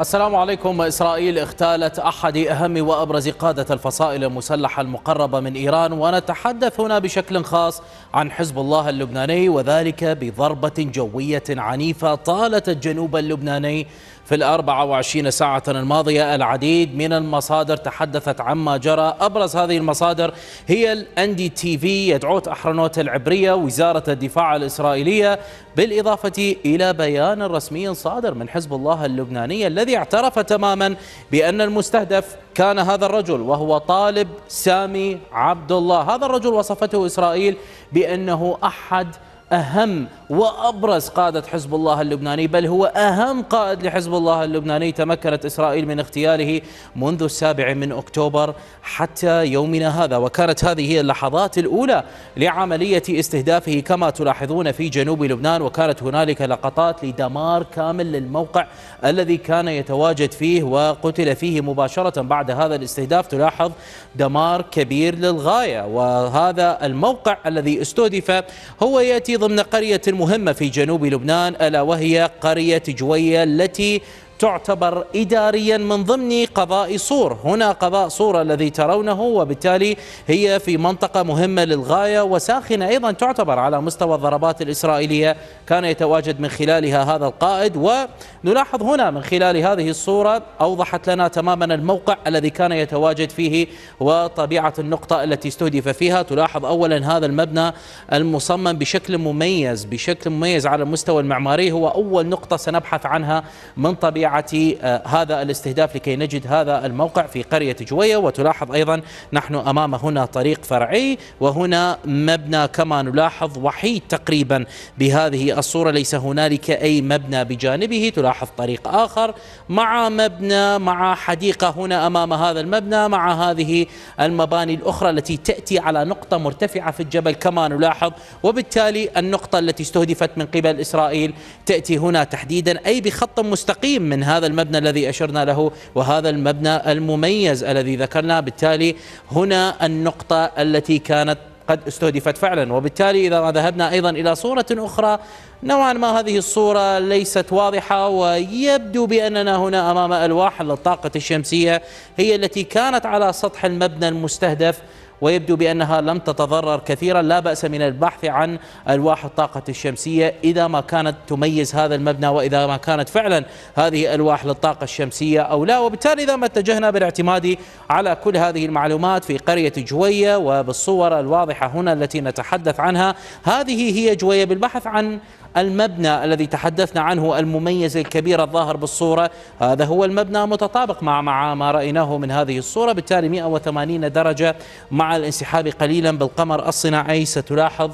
السلام عليكم إسرائيل اغتالت أحد أهم وأبرز قادة الفصائل المسلحة المقربة من إيران ونتحدث هنا بشكل خاص عن حزب الله اللبناني وذلك بضربة جوية عنيفة طالت الجنوب اللبناني في الأربع وعشرين ساعة الماضية العديد من المصادر تحدثت عما جرى أبرز هذه المصادر هي الان دي تي في يدعوت أحرنوت العبرية وزارة الدفاع الإسرائيلية بالإضافة إلى بيان رسمي صادر من حزب الله اللبناني الذي اعترف تماما بأن المستهدف كان هذا الرجل وهو طالب سامي عبد الله هذا الرجل وصفته إسرائيل بأنه أحد أهم وأبرز قادة حزب الله اللبناني بل هو أهم قائد لحزب الله اللبناني تمكنت إسرائيل من اغتياله منذ السابع من أكتوبر حتى يومنا هذا وكانت هذه هي اللحظات الأولى لعملية استهدافه كما تلاحظون في جنوب لبنان وكانت هنالك لقطات لدمار كامل للموقع الذي كان يتواجد فيه وقتل فيه مباشرة بعد هذا الاستهداف تلاحظ دمار كبير للغاية وهذا الموقع الذي استهدف هو يأتي ضمن قرية مهمة في جنوب لبنان ألا وهي قرية جوية التي تعتبر إداريا من ضمن قضاء صور هنا قضاء صور الذي ترونه وبالتالي هي في منطقة مهمة للغاية وساخنة أيضا تعتبر على مستوى الضربات الإسرائيلية كان يتواجد من خلالها هذا القائد ونلاحظ هنا من خلال هذه الصورة أوضحت لنا تماما الموقع الذي كان يتواجد فيه وطبيعة النقطة التي استهدف فيها تلاحظ أولا هذا المبنى المصمم بشكل مميز بشكل مميز على المستوى المعماري هو أول نقطة سنبحث عنها من طبيعة آه، هذا الاستهداف لكي نجد هذا الموقع في قرية جوية وتلاحظ أيضا نحن أمام هنا طريق فرعي وهنا مبنى كما نلاحظ وحيد تقريبا بهذه الصورة ليس هنالك أي مبنى بجانبه تلاحظ طريق آخر مع مبنى مع حديقة هنا أمام هذا المبنى مع هذه المباني الأخرى التي تأتي على نقطة مرتفعة في الجبل كما نلاحظ وبالتالي النقطة التي استهدفت من قبل إسرائيل تأتي هنا تحديدا أي بخط مستقيم من هذا المبنى الذي أشرنا له وهذا المبنى المميز الذي ذكرنا بالتالي هنا النقطة التي كانت قد استهدفت فعلا وبالتالي إذا ما ذهبنا أيضا إلى صورة أخرى نوعا ما هذه الصورة ليست واضحة ويبدو بأننا هنا أمام ألواح للطاقة الشمسية هي التي كانت على سطح المبنى المستهدف ويبدو بأنها لم تتضرر كثيرا لا بأس من البحث عن ألواح الطاقة الشمسية إذا ما كانت تميز هذا المبنى وإذا ما كانت فعلا هذه ألواح للطاقة الشمسية أو لا وبالتالي إذا ما اتجهنا بالاعتماد على كل هذه المعلومات في قرية جوية وبالصور الواضحة هنا التي نتحدث عنها هذه هي جوية بالبحث عن المبنى الذي تحدثنا عنه المميز الكبير الظاهر بالصورة هذا هو المبنى متطابق مع مع ما رأيناه من هذه الصورة بالتالي 180 درجة مع الانسحاب قليلا بالقمر الصناعي ستلاحظ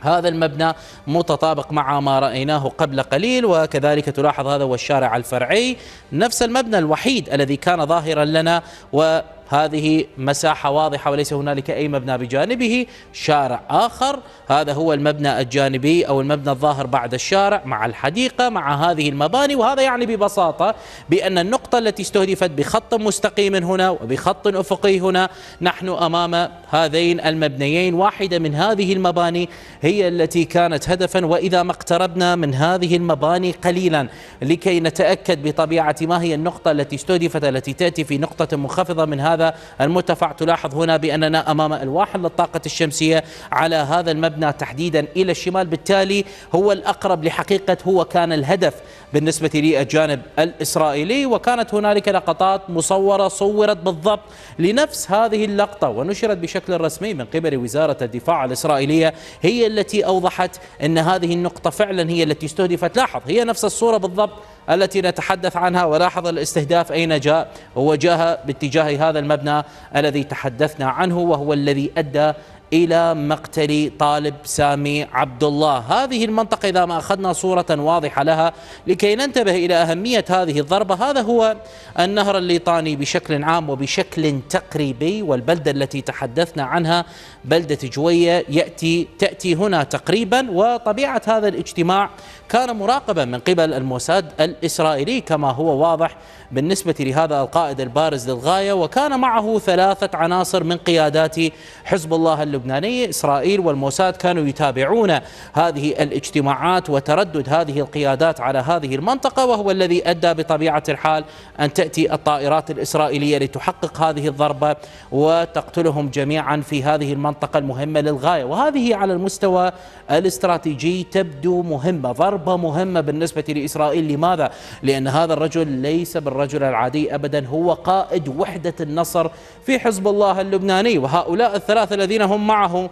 هذا المبنى متطابق مع ما رأيناه قبل قليل وكذلك تلاحظ هذا هو الشارع الفرعي نفس المبنى الوحيد الذي كان ظاهرا لنا و هذه مساحة واضحة وليس هنالك أي مبنى بجانبه شارع آخر هذا هو المبنى الجانبي أو المبنى الظاهر بعد الشارع مع الحديقة مع هذه المباني وهذا يعني ببساطة بأن النقطة التي استهدفت بخط مستقيم هنا وبخط أفقي هنا نحن أمام هذين المبنيين واحدة من هذه المباني هي التي كانت هدفا وإذا ما اقتربنا من هذه المباني قليلا لكي نتأكد بطبيعة ما هي النقطة التي استهدفت التي تأتي في نقطة منخفضة من هذه هذا المرتفع تلاحظ هنا بأننا أمام ألواح للطاقة الشمسية على هذا المبنى تحديدا إلى الشمال بالتالي هو الأقرب لحقيقة هو كان الهدف بالنسبة للجانب الإسرائيلي وكانت هنالك لقطات مصورة صورت بالضبط لنفس هذه اللقطة ونشرت بشكل رسمي من قبل وزارة الدفاع الإسرائيلية هي التي أوضحت أن هذه النقطة فعلا هي التي استهدفت لاحظ هي نفس الصورة بالضبط التي نتحدث عنها ولاحظ الاستهداف أين جاء هو جاء باتجاه هذا المبنى الذي تحدثنا عنه وهو الذي أدى إلى مقتل طالب سامي عبد الله هذه المنطقة إذا ما أخذنا صورة واضحة لها لكي ننتبه إلى أهمية هذه الضربة هذا هو النهر الليطاني بشكل عام وبشكل تقريبي والبلدة التي تحدثنا عنها بلدة جوية يأتي تأتي هنا تقريبا وطبيعة هذا الاجتماع كان مراقبا من قبل الموساد الإسرائيلي كما هو واضح بالنسبة لهذا القائد البارز للغاية وكان معه ثلاثة عناصر من قيادات حزب الله اللبناني اللبنانية إسرائيل والموساد كانوا يتابعون هذه الاجتماعات وتردد هذه القيادات على هذه المنطقة وهو الذي أدى بطبيعة الحال أن تأتي الطائرات الإسرائيلية لتحقق هذه الضربة وتقتلهم جميعا في هذه المنطقة المهمة للغاية وهذه على المستوى الاستراتيجي تبدو مهمة ضربة مهمة بالنسبة لإسرائيل لماذا؟ لأن هذا الرجل ليس بالرجل العادي أبدا هو قائد وحدة النصر في حزب الله اللبناني وهؤلاء الثلاثة الذين هم معه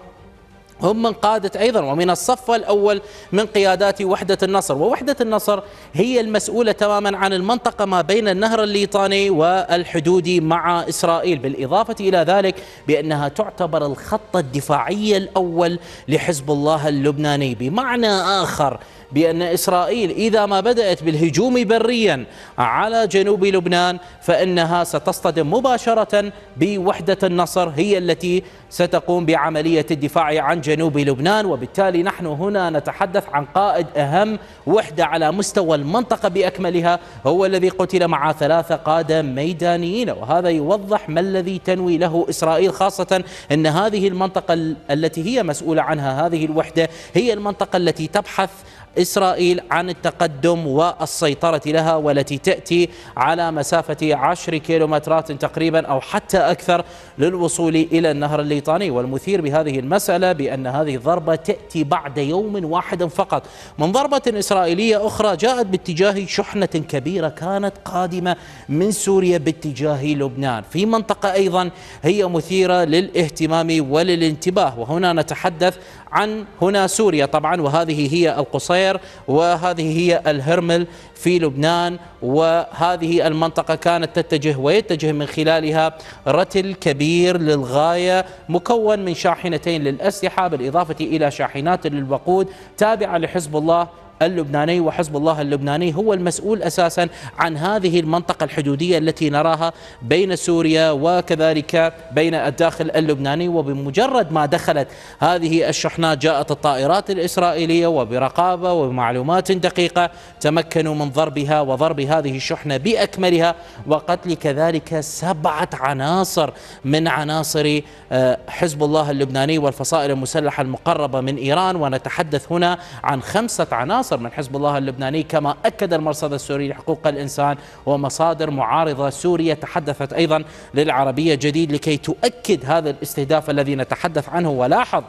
هم من قادة أيضا ومن الصف الأول من قيادات وحدة النصر ووحدة النصر هي المسؤولة تماما عن المنطقة ما بين النهر الليطاني والحدود مع إسرائيل بالإضافة إلى ذلك بأنها تعتبر الخط الدفاعي الأول لحزب الله اللبناني بمعنى آخر بأن إسرائيل إذا ما بدأت بالهجوم بريا على جنوب لبنان فإنها ستصطدم مباشرة بوحدة النصر هي التي ستقوم بعملية الدفاع عن جنوب لبنان وبالتالي نحن هنا نتحدث عن قائد أهم وحدة على مستوى المنطقة بأكملها هو الذي قتل مع ثلاثة قادة ميدانيين وهذا يوضح ما الذي تنوي له إسرائيل خاصة أن هذه المنطقة التي هي مسؤولة عنها هذه الوحدة هي المنطقة التي تبحث إسرائيل عن التقدم والسيطرة لها والتي تأتي على مسافة عشر كيلومترات تقريبا أو حتى أكثر للوصول إلى النهر الليطاني والمثير بهذه المسألة بأن هذه الضربة تأتي بعد يوم واحد فقط من ضربة إسرائيلية أخرى جاءت باتجاه شحنة كبيرة كانت قادمة من سوريا باتجاه لبنان في منطقة أيضا هي مثيرة للاهتمام وللانتباه وهنا نتحدث عن هنا سوريا طبعا وهذه هي القصير الخير وهذه هي الهرمل في لبنان وهذه المنطقة كانت تتجه ويتجه من خلالها رتل كبير للغاية مكون من شاحنتين للأسلحة بالإضافة إلى شاحنات للوقود تابعة لحزب الله اللبناني وحزب الله اللبناني هو المسؤول أساسا عن هذه المنطقة الحدودية التي نراها بين سوريا وكذلك بين الداخل اللبناني وبمجرد ما دخلت هذه الشحنات جاءت الطائرات الإسرائيلية وبرقابة وبمعلومات دقيقة تمكنوا من ضربها وضرب هذه الشحنة بأكملها وقتل كذلك سبعة عناصر من عناصر آه، حزب الله اللبناني والفصائل المسلحة المقربة من إيران ونتحدث هنا عن خمسة عناصر النصر من حزب الله اللبناني كما أكد المرصد السوري لحقوق الإنسان ومصادر معارضة سورية تحدثت أيضا للعربية جديد لكي تؤكد هذا الاستهداف الذي نتحدث عنه ولاحظ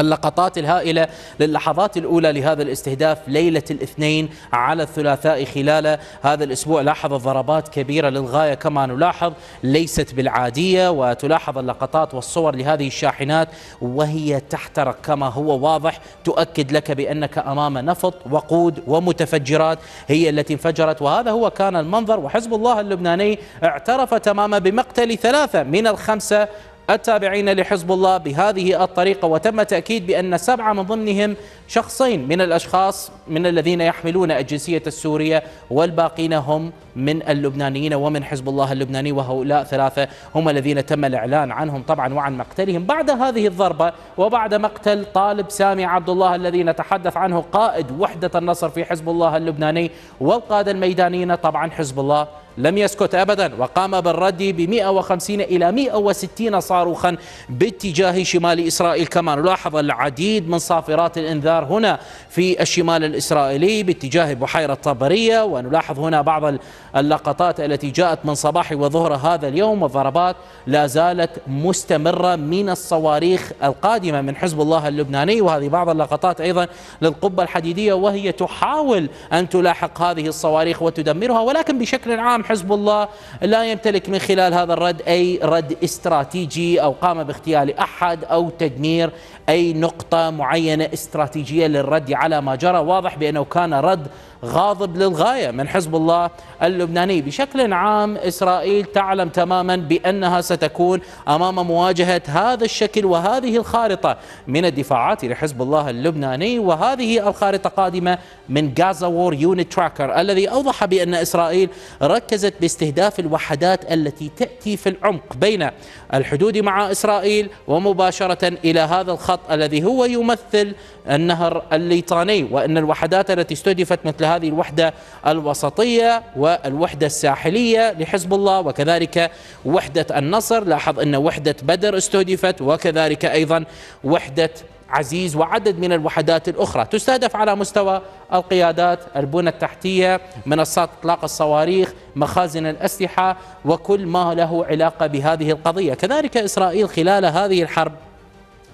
اللقطات الهائلة للحظات الأولى لهذا الاستهداف ليلة الاثنين على الثلاثاء خلال هذا الأسبوع لاحظ ضربات كبيرة للغاية كما نلاحظ ليست بالعادية وتلاحظ اللقطات والصور لهذه الشاحنات وهي تحترق كما هو واضح تؤكد لك بأنك أمام نفط وقود ومتفجرات هي التي انفجرت وهذا هو كان المنظر وحزب الله اللبناني اعترف تماما بمقتل ثلاثة من الخمسة التابعين لحزب الله بهذه الطريقة وتم تأكيد بأن سبعة من ضمنهم شخصين من الأشخاص من الذين يحملون الجنسية السورية والباقين هم من اللبنانيين ومن حزب الله اللبناني وهؤلاء ثلاثة هم الذين تم الإعلان عنهم طبعا وعن مقتلهم بعد هذه الضربة وبعد مقتل طالب سامي عبد الله الذي نتحدث عنه قائد وحدة النصر في حزب الله اللبناني والقادة الميدانيين طبعا حزب الله لم يسكت أبدا وقام بالرد ب 150 إلى 160 صاروخا باتجاه شمال إسرائيل كما نلاحظ العديد من صافرات الإنذار هنا في الشمال الإسرائيلي باتجاه بحيرة طبرية ونلاحظ هنا بعض اللقطات التي جاءت من صباح وظهر هذا اليوم والضربات لا زالت مستمرة من الصواريخ القادمة من حزب الله اللبناني وهذه بعض اللقطات أيضا للقبة الحديدية وهي تحاول أن تلاحق هذه الصواريخ وتدمرها ولكن بشكل عام حزب الله لا يمتلك من خلال هذا الرد أي رد استراتيجي أو قام باغتيال أحد أو تدمير أي نقطة معينة استراتيجية للرد على ما جرى واضح بأنه كان رد غاضب للغاية من حزب الله اللبناني بشكل عام إسرائيل تعلم تماما بأنها ستكون أمام مواجهة هذا الشكل وهذه الخارطة من الدفاعات لحزب الله اللبناني وهذه الخارطة قادمة من غازا وور يونت تراكر الذي أوضح بأن إسرائيل ركزت باستهداف الوحدات التي تأتي في العمق بين الحدود مع إسرائيل ومباشرة إلى هذا الخط الخط الذي هو يمثل النهر الليطاني وأن الوحدات التي استهدفت مثل هذه الوحدة الوسطية والوحدة الساحلية لحزب الله وكذلك وحدة النصر لاحظ أن وحدة بدر استهدفت وكذلك أيضا وحدة عزيز وعدد من الوحدات الأخرى تستهدف على مستوى القيادات البنى التحتية منصات إطلاق الصواريخ مخازن الأسلحة وكل ما له علاقة بهذه القضية كذلك إسرائيل خلال هذه الحرب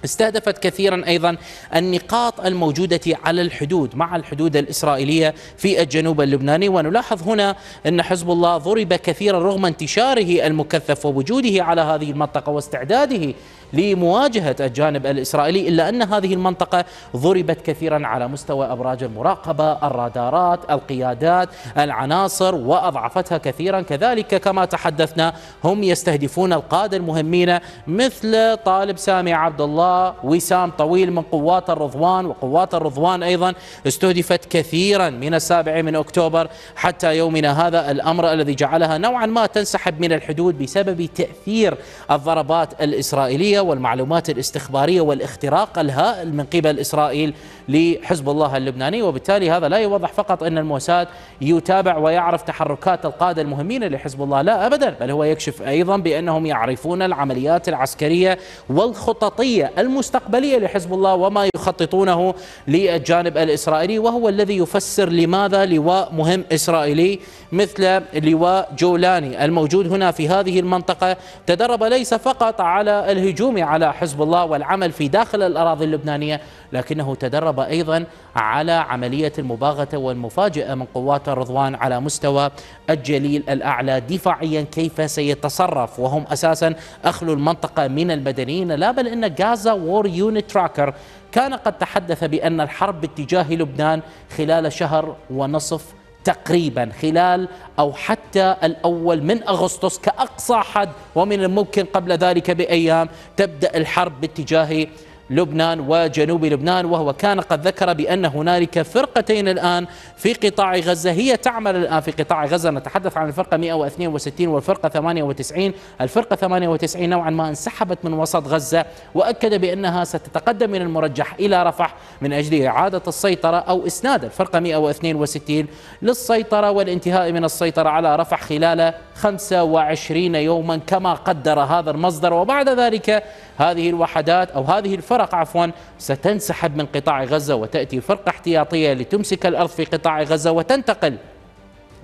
استهدفت كثيرا أيضا النقاط الموجودة على الحدود مع الحدود الإسرائيلية في الجنوب اللبناني ونلاحظ هنا أن حزب الله ضرب كثيرا رغم انتشاره المكثف ووجوده على هذه المنطقة واستعداده لمواجهة الجانب الإسرائيلي إلا أن هذه المنطقة ضربت كثيرا على مستوى أبراج المراقبة الرادارات القيادات العناصر وأضعفتها كثيرا كذلك كما تحدثنا هم يستهدفون القادة المهمين مثل طالب سامي عبد الله وسام طويل من قوات الرضوان وقوات الرضوان أيضا استهدفت كثيرا من السابع من أكتوبر حتى يومنا هذا الأمر الذي جعلها نوعا ما تنسحب من الحدود بسبب تأثير الضربات الإسرائيلية والمعلومات الاستخبارية والاختراق الهائل من قبل إسرائيل لحزب الله اللبناني وبالتالي هذا لا يوضح فقط أن الموساد يتابع ويعرف تحركات القادة المهمين لحزب الله لا أبدا بل هو يكشف أيضا بأنهم يعرفون العمليات العسكرية والخططية المستقبلية لحزب الله وما يخططونه للجانب الإسرائيلي وهو الذي يفسر لماذا لواء مهم إسرائيلي مثل لواء جولاني الموجود هنا في هذه المنطقة تدرب ليس فقط على الهجوم الهجوم على حزب الله والعمل في داخل الأراضي اللبنانية لكنه تدرب أيضا على عملية المباغتة والمفاجئة من قوات الرضوان على مستوى الجليل الأعلى دفاعيا كيف سيتصرف وهم أساسا أخلوا المنطقة من المدنيين لا بل أن غازا وور يونت تراكر كان قد تحدث بأن الحرب باتجاه لبنان خلال شهر ونصف تقريبا خلال أو حتى الأول من أغسطس كأقصى حد ومن الممكن قبل ذلك بأيام تبدأ الحرب باتجاه لبنان وجنوب لبنان وهو كان قد ذكر بأن هنالك فرقتين الآن في قطاع غزة هي تعمل الآن في قطاع غزة نتحدث عن الفرقة 162 والفرقة 98 الفرقة 98 نوعا ما انسحبت من وسط غزة وأكد بأنها ستتقدم من المرجح إلى رفح من أجل إعادة السيطرة أو إسناد الفرقة 162 للسيطرة والانتهاء من السيطرة على رفح خلال 25 يوما كما قدر هذا المصدر وبعد ذلك هذه الوحدات أو هذه الفرق عفوا ستنسحب من قطاع غزة وتأتي فرقة احتياطية لتمسك الأرض في قطاع غزة وتنتقل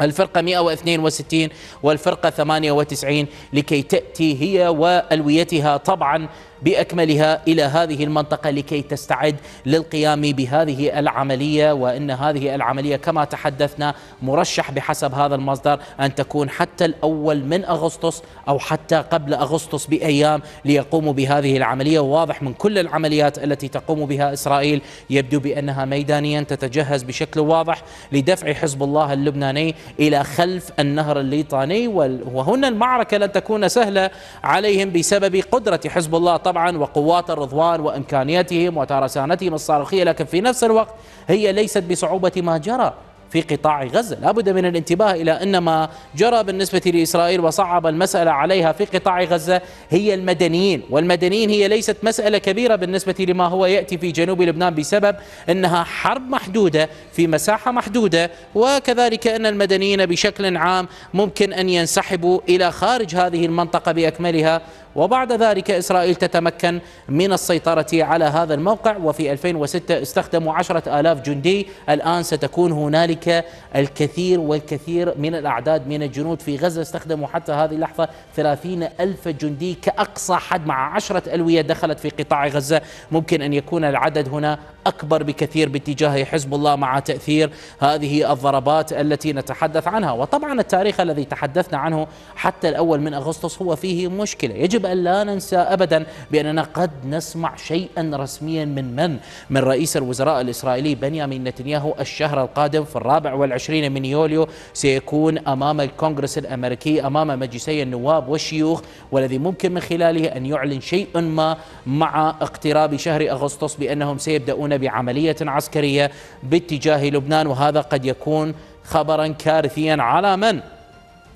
الفرقة 162 والفرقة 98 لكي تأتي هي وألويتها طبعا باكملها الى هذه المنطقه لكي تستعد للقيام بهذه العمليه وان هذه العمليه كما تحدثنا مرشح بحسب هذا المصدر ان تكون حتى الاول من اغسطس او حتى قبل اغسطس بايام ليقوموا بهذه العمليه واضح من كل العمليات التي تقوم بها اسرائيل يبدو بانها ميدانيا تتجهز بشكل واضح لدفع حزب الله اللبناني الى خلف النهر الليطاني وهنا المعركه لن تكون سهله عليهم بسبب قدره حزب الله طبعا طبعا وقوات الرضوان وإمكانيتهم وترسانتهم الصاروخية لكن في نفس الوقت هي ليست بصعوبة ما جرى في قطاع غزة لا بد من الانتباه إلى أن ما جرى بالنسبة لإسرائيل وصعب المسألة عليها في قطاع غزة هي المدنيين والمدنيين هي ليست مسألة كبيرة بالنسبة لما هو يأتي في جنوب لبنان بسبب أنها حرب محدودة في مساحة محدودة وكذلك أن المدنيين بشكل عام ممكن أن ينسحبوا إلى خارج هذه المنطقة بأكملها وبعد ذلك إسرائيل تتمكن من السيطرة على هذا الموقع وفي 2006 استخدموا عشرة آلاف جندي الآن ستكون هنالك الكثير والكثير من الأعداد من الجنود في غزة استخدموا حتى هذه اللحظة 30 ألف جندي كأقصى حد مع عشرة ألوية دخلت في قطاع غزة ممكن أن يكون العدد هنا أكبر بكثير باتجاه حزب الله مع تأثير هذه الضربات التي نتحدث عنها وطبعا التاريخ الذي تحدثنا عنه حتى الأول من أغسطس هو فيه مشكلة يجب يجب أن لا ننسى أبدا بأننا قد نسمع شيئا رسميا من من؟ من رئيس الوزراء الإسرائيلي بنيامين نتنياهو الشهر القادم في الرابع والعشرين من يوليو سيكون أمام الكونغرس الأمريكي أمام مجلسي النواب والشيوخ والذي ممكن من خلاله أن يعلن شيء ما مع اقتراب شهر أغسطس بأنهم سيبدأون بعملية عسكرية باتجاه لبنان وهذا قد يكون خبرا كارثيا على من؟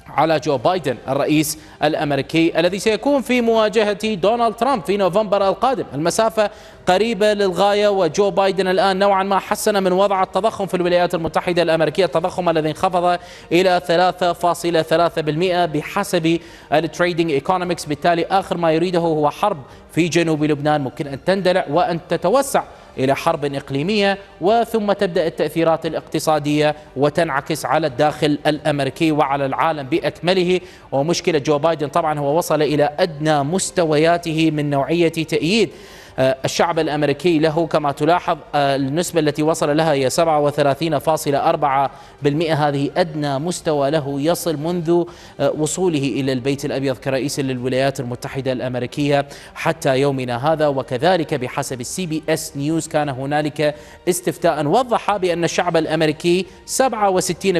على جو بايدن الرئيس الامريكي الذي سيكون في مواجهه دونالد ترامب في نوفمبر القادم، المسافه قريبه للغايه وجو بايدن الان نوعا ما حسن من وضع التضخم في الولايات المتحده الامريكيه، التضخم الذي انخفض الى 3.3% بحسب التريدنج ايكونومكس، بالتالي اخر ما يريده هو حرب في جنوب لبنان ممكن ان تندلع وان تتوسع إلى حرب إقليمية وثم تبدأ التأثيرات الاقتصادية وتنعكس على الداخل الأمريكي وعلى العالم بأكمله ومشكلة جو بايدن طبعا هو وصل إلى أدنى مستوياته من نوعية تأييد آه، الشعب الأمريكي له كما تلاحظ آه، النسبة التي وصل لها هي 37.4% هذه أدنى مستوى له يصل منذ آه، وصوله إلى البيت الأبيض كرئيس للولايات المتحدة الأمريكية حتى يومنا هذا وكذلك بحسب السي بي اس نيوز كان هنالك استفتاء وضح بأن الشعب الأمريكي 67%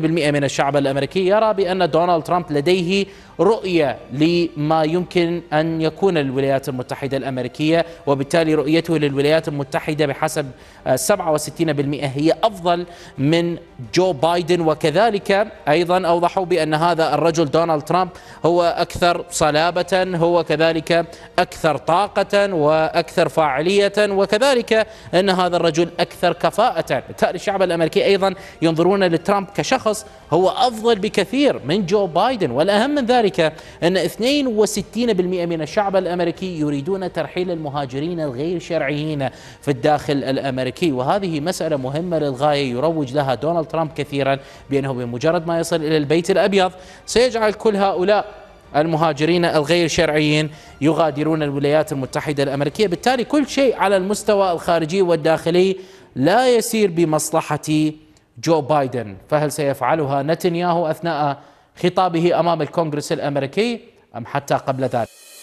من الشعب الأمريكي يرى بأن دونالد ترامب لديه رؤية لما يمكن أن يكون الولايات المتحدة الأمريكية وبالتالي وبالتالي رؤيته للولايات المتحدة بحسب 67% آه، هي أفضل من جو بايدن وكذلك أيضا أوضحوا بأن هذا الرجل دونالد ترامب هو أكثر صلابة هو كذلك أكثر طاقة وأكثر فاعلية وكذلك أن هذا الرجل أكثر كفاءة بالتالي الشعب الأمريكي أيضا ينظرون لترامب كشخص هو أفضل بكثير من جو بايدن والأهم من ذلك أن 62% من الشعب الأمريكي يريدون ترحيل المهاجرين الغير غير شرعيين في الداخل الأمريكي وهذه مسألة مهمة للغاية يروج لها دونالد ترامب كثيرا بأنه بمجرد ما يصل إلى البيت الأبيض سيجعل كل هؤلاء المهاجرين الغير شرعيين يغادرون الولايات المتحدة الأمريكية بالتالي كل شيء على المستوى الخارجي والداخلي لا يسير بمصلحة جو بايدن فهل سيفعلها نتنياهو أثناء خطابه أمام الكونغرس الأمريكي أم حتى قبل ذلك